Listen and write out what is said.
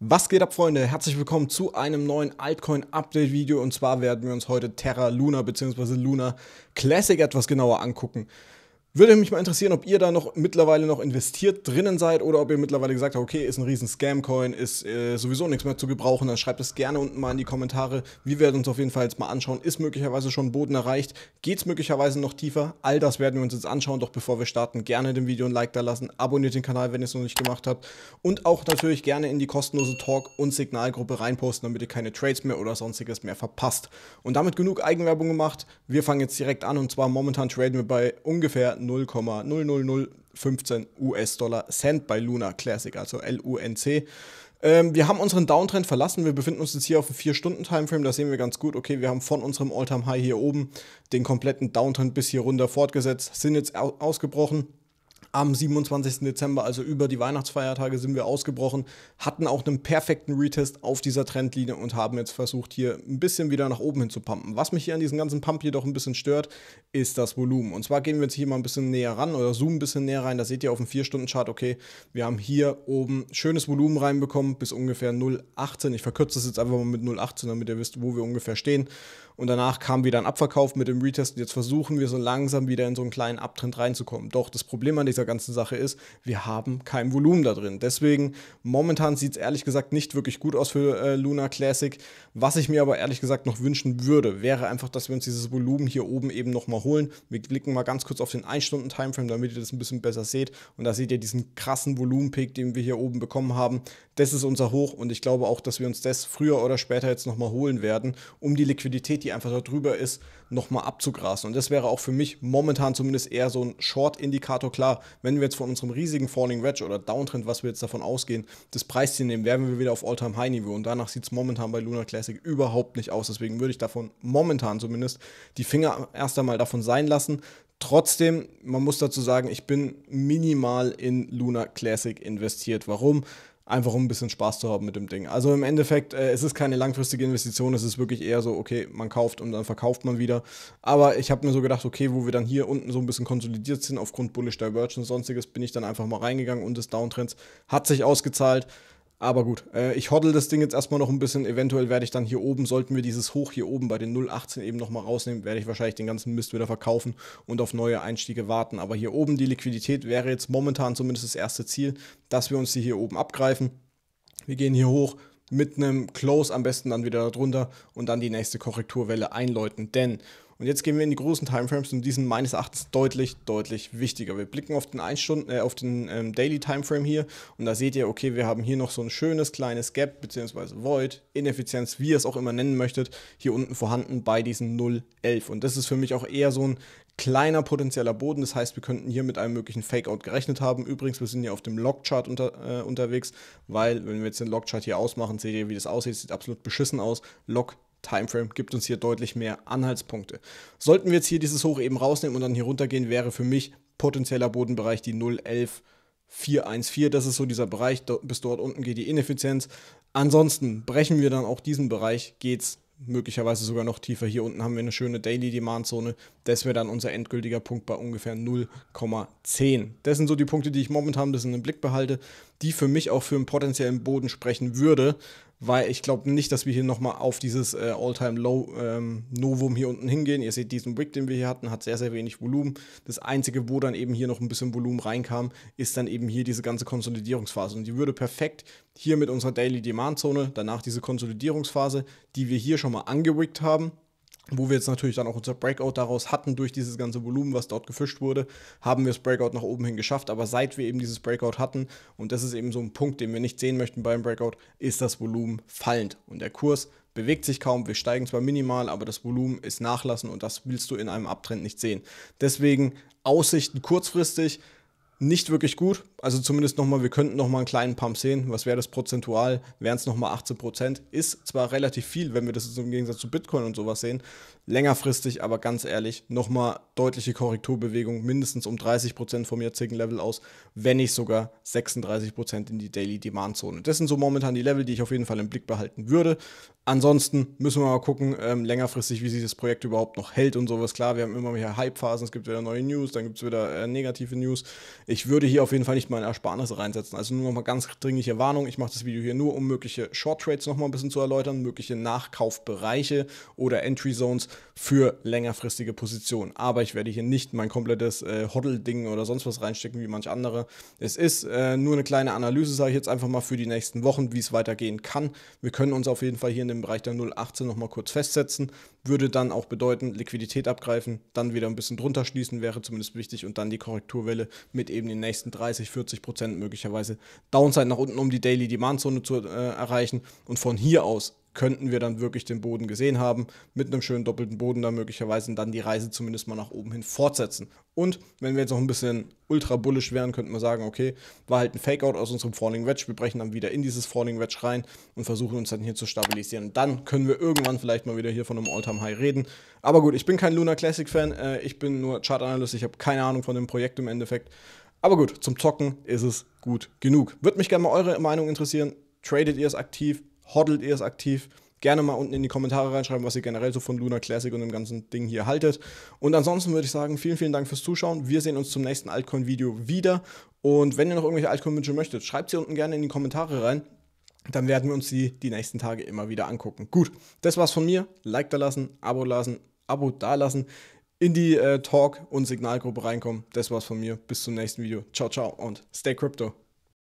Was geht ab, Freunde? Herzlich willkommen zu einem neuen Altcoin-Update-Video. Und zwar werden wir uns heute Terra Luna bzw. Luna Classic etwas genauer angucken. Würde mich mal interessieren, ob ihr da noch mittlerweile noch investiert drinnen seid oder ob ihr mittlerweile gesagt habt, okay, ist ein riesen Scam-Coin, ist äh, sowieso nichts mehr zu gebrauchen. Dann schreibt es gerne unten mal in die Kommentare. Wir werden uns auf jeden Fall jetzt mal anschauen. Ist möglicherweise schon Boden erreicht? Geht es möglicherweise noch tiefer? All das werden wir uns jetzt anschauen. Doch bevor wir starten, gerne dem Video ein Like da lassen. Abonniert den Kanal, wenn ihr es noch nicht gemacht habt. Und auch natürlich gerne in die kostenlose Talk- und Signalgruppe reinposten, damit ihr keine Trades mehr oder sonstiges mehr verpasst. Und damit genug Eigenwerbung gemacht. Wir fangen jetzt direkt an und zwar momentan traden wir bei ungefähr 0,00015 US-Dollar Cent bei Luna Classic, also LUNC. Ähm, wir haben unseren Downtrend verlassen. Wir befinden uns jetzt hier auf einem 4-Stunden-Timeframe. Da sehen wir ganz gut, okay, wir haben von unserem All-Time-High hier oben den kompletten Downtrend bis hier runter fortgesetzt, sind jetzt ausgebrochen am 27. Dezember, also über die Weihnachtsfeiertage, sind wir ausgebrochen, hatten auch einen perfekten Retest auf dieser Trendlinie und haben jetzt versucht, hier ein bisschen wieder nach oben hin zu pumpen. Was mich hier an diesem ganzen Pump jedoch ein bisschen stört, ist das Volumen. Und zwar gehen wir jetzt hier mal ein bisschen näher ran oder zoomen ein bisschen näher rein. Da seht ihr auf dem 4-Stunden-Chart, okay, wir haben hier oben schönes Volumen reinbekommen bis ungefähr 0,18. Ich verkürze das jetzt einfach mal mit 0,18, damit ihr wisst, wo wir ungefähr stehen. Und danach kam wieder ein Abverkauf mit dem Retest. Und jetzt versuchen wir so langsam wieder in so einen kleinen Abtrend reinzukommen. Doch das Problem an dieser dieser ganzen Sache ist, wir haben kein Volumen da drin. Deswegen, momentan sieht es ehrlich gesagt nicht wirklich gut aus für äh, Luna Classic. Was ich mir aber ehrlich gesagt noch wünschen würde, wäre einfach, dass wir uns dieses Volumen hier oben eben nochmal holen. Wir klicken mal ganz kurz auf den 1-Stunden-Timeframe, damit ihr das ein bisschen besser seht. Und da seht ihr diesen krassen Volumen-Pick, den wir hier oben bekommen haben. Das ist unser Hoch und ich glaube auch, dass wir uns das früher oder später jetzt nochmal holen werden, um die Liquidität, die einfach da drüber ist, nochmal abzugrasen. Und das wäre auch für mich momentan zumindest eher so ein Short-Indikator. Klar, wenn wir jetzt von unserem riesigen Falling Wedge oder Downtrend, was wir jetzt davon ausgehen, das Preisziel nehmen, wären wir wieder auf Alltime high niveau und danach sieht es momentan bei Luna Classic überhaupt nicht aus. Deswegen würde ich davon momentan zumindest die Finger erst einmal davon sein lassen. Trotzdem, man muss dazu sagen, ich bin minimal in Luna Classic investiert. Warum? einfach um ein bisschen Spaß zu haben mit dem Ding. Also im Endeffekt, äh, es ist keine langfristige Investition, es ist wirklich eher so, okay, man kauft und dann verkauft man wieder. Aber ich habe mir so gedacht, okay, wo wir dann hier unten so ein bisschen konsolidiert sind aufgrund Bullish Divergence und sonstiges, bin ich dann einfach mal reingegangen und des Downtrends hat sich ausgezahlt. Aber gut, äh, ich hoddle das Ding jetzt erstmal noch ein bisschen. Eventuell werde ich dann hier oben, sollten wir dieses Hoch hier oben bei den 0,18 eben nochmal rausnehmen, werde ich wahrscheinlich den ganzen Mist wieder verkaufen und auf neue Einstiege warten. Aber hier oben die Liquidität wäre jetzt momentan zumindest das erste Ziel, dass wir uns die hier oben abgreifen. Wir gehen hier hoch, mit einem Close am besten dann wieder darunter und dann die nächste Korrekturwelle einläuten. Denn, und jetzt gehen wir in die großen Timeframes und die sind meines Erachtens deutlich, deutlich wichtiger. Wir blicken auf den, 1 äh, auf den ähm, Daily Timeframe hier und da seht ihr, okay, wir haben hier noch so ein schönes kleines Gap bzw. Void, Ineffizienz, wie ihr es auch immer nennen möchtet, hier unten vorhanden bei diesen 0,11. Und das ist für mich auch eher so ein kleiner potenzieller Boden. Das heißt, wir könnten hier mit einem möglichen Fakeout gerechnet haben. Übrigens, wir sind hier auf dem Logchart unter, äh, unterwegs, weil wenn wir jetzt den Logchart hier ausmachen, seht ihr, wie das aussieht. Sieht absolut beschissen aus. Log Timeframe gibt uns hier deutlich mehr Anhaltspunkte. Sollten wir jetzt hier dieses Hoch eben rausnehmen und dann hier runtergehen, wäre für mich potenzieller Bodenbereich die 011414. das ist so dieser Bereich, bis dort unten geht die Ineffizienz. Ansonsten brechen wir dann auch diesen Bereich, geht's möglicherweise sogar noch tiefer. Hier unten haben wir eine schöne Daily Demand Zone. Das wäre dann unser endgültiger Punkt bei ungefähr 0,10. Das sind so die Punkte, die ich momentan ein bisschen im Blick behalte, die für mich auch für einen potenziellen Boden sprechen würde weil ich glaube nicht, dass wir hier nochmal auf dieses äh, All-Time-Low-Novum ähm, hier unten hingehen. Ihr seht, diesen Wick, den wir hier hatten, hat sehr, sehr wenig Volumen. Das Einzige, wo dann eben hier noch ein bisschen Volumen reinkam, ist dann eben hier diese ganze Konsolidierungsphase. Und die würde perfekt hier mit unserer Daily-Demand-Zone, danach diese Konsolidierungsphase, die wir hier schon mal angewickt haben, wo wir jetzt natürlich dann auch unser Breakout daraus hatten, durch dieses ganze Volumen, was dort gefischt wurde, haben wir das Breakout nach oben hin geschafft. Aber seit wir eben dieses Breakout hatten, und das ist eben so ein Punkt, den wir nicht sehen möchten beim Breakout, ist das Volumen fallend. Und der Kurs bewegt sich kaum, wir steigen zwar minimal, aber das Volumen ist nachlassen und das willst du in einem Abtrend nicht sehen. Deswegen Aussichten kurzfristig, nicht wirklich gut. Also zumindest nochmal, wir könnten nochmal einen kleinen Pump sehen. Was wäre das prozentual? Wären es nochmal 18 Prozent? Ist zwar relativ viel, wenn wir das im Gegensatz zu Bitcoin und sowas sehen. Längerfristig, aber ganz ehrlich, nochmal deutliche Korrekturbewegung, mindestens um 30 Prozent vom jetzigen Level aus, wenn nicht sogar 36 Prozent in die Daily Demand Zone. Das sind so momentan die Level, die ich auf jeden Fall im Blick behalten würde. Ansonsten müssen wir mal gucken, ähm, längerfristig, wie sich das Projekt überhaupt noch hält und sowas. Klar, wir haben immer wieder Hype-Phasen, es gibt wieder neue News, dann gibt es wieder äh, negative News. Ich würde hier auf jeden Fall nicht meine Ersparnisse reinsetzen. Also nur noch mal ganz dringliche Warnung. Ich mache das Video hier nur, um mögliche Short-Trades noch mal ein bisschen zu erläutern, mögliche Nachkaufbereiche oder Entry-Zones für längerfristige Positionen. Aber ich werde hier nicht mein komplettes äh, Hodl-Ding oder sonst was reinstecken, wie manch andere. Es ist äh, nur eine kleine Analyse, sage ich jetzt einfach mal, für die nächsten Wochen, wie es weitergehen kann. Wir können uns auf jeden Fall hier in den Bereich der 0,18 nochmal kurz festsetzen. Würde dann auch bedeuten, Liquidität abgreifen, dann wieder ein bisschen drunter schließen, wäre zumindest wichtig und dann die Korrekturwelle mit eben den nächsten 30, 40 Prozent möglicherweise Downside nach unten, um die Daily Demand Zone zu äh, erreichen. Und von hier aus könnten wir dann wirklich den Boden gesehen haben, mit einem schönen doppelten Boden dann möglicherweise dann die Reise zumindest mal nach oben hin fortsetzen. Und wenn wir jetzt noch ein bisschen ultra bullisch wären, könnten wir sagen, okay, war halt ein Fakeout aus unserem Falling Wedge, wir brechen dann wieder in dieses Falling Wedge rein und versuchen uns dann hier zu stabilisieren. dann können wir irgendwann vielleicht mal wieder hier von einem all time high reden. Aber gut, ich bin kein Luna Classic-Fan, äh, ich bin nur Chart-Analyst, ich habe keine Ahnung von dem Projekt im Endeffekt. Aber gut, zum Zocken ist es gut genug. Würde mich gerne mal eure Meinung interessieren. Tradet ihr es aktiv? Hoddelt ihr es aktiv? Gerne mal unten in die Kommentare reinschreiben, was ihr generell so von Luna Classic und dem ganzen Ding hier haltet. Und ansonsten würde ich sagen, vielen, vielen Dank fürs Zuschauen. Wir sehen uns zum nächsten Altcoin-Video wieder. Und wenn ihr noch irgendwelche Altcoin-Wünsche möchtet, schreibt sie unten gerne in die Kommentare rein. Dann werden wir uns die die nächsten Tage immer wieder angucken. Gut, das war's von mir. Like da lassen, Abo lassen, Abo da lassen in die äh, Talk- und Signalgruppe reinkommen. Das war's von mir. Bis zum nächsten Video. Ciao, ciao und stay crypto.